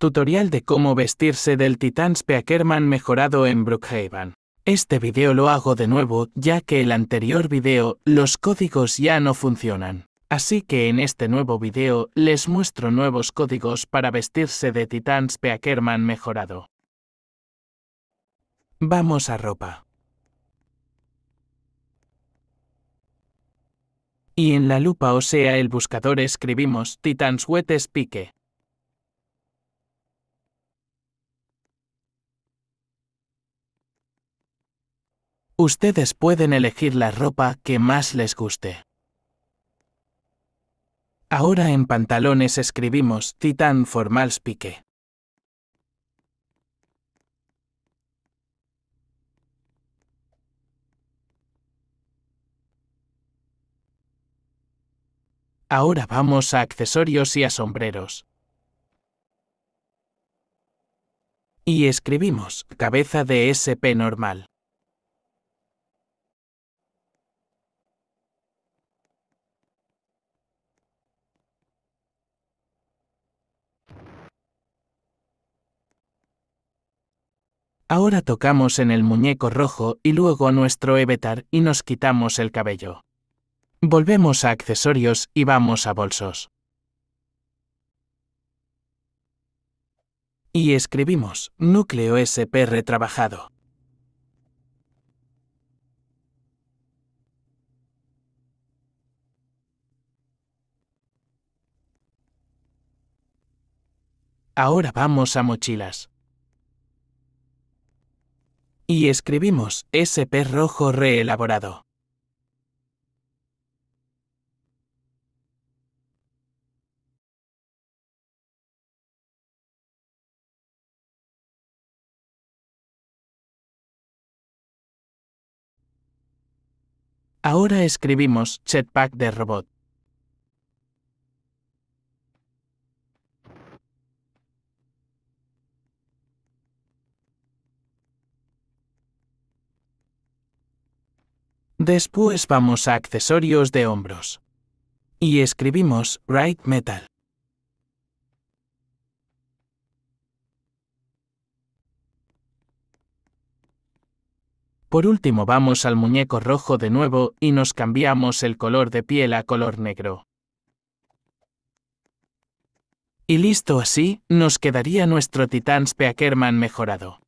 Tutorial de cómo vestirse del Titans Speakerman mejorado en Brookhaven. Este video lo hago de nuevo, ya que el anterior video, los códigos ya no funcionan. Así que en este nuevo video les muestro nuevos códigos para vestirse de Titans Speakerman mejorado. Vamos a ropa. Y en la lupa o sea el buscador escribimos Titans Wet Pique. Ustedes pueden elegir la ropa que más les guste. Ahora en pantalones escribimos Titan Formal Spike. Ahora vamos a accesorios y a sombreros. Y escribimos cabeza de SP normal. Ahora tocamos en el muñeco rojo y luego nuestro evetar y nos quitamos el cabello. Volvemos a accesorios y vamos a bolsos. Y escribimos núcleo SP retrabajado. Ahora vamos a mochilas. Y escribimos SP rojo reelaborado. Ahora escribimos chatpack de robot. Después vamos a accesorios de hombros. Y escribimos Right Metal. Por último vamos al muñeco rojo de nuevo y nos cambiamos el color de piel a color negro. Y listo así, nos quedaría nuestro Titán Speakerman mejorado.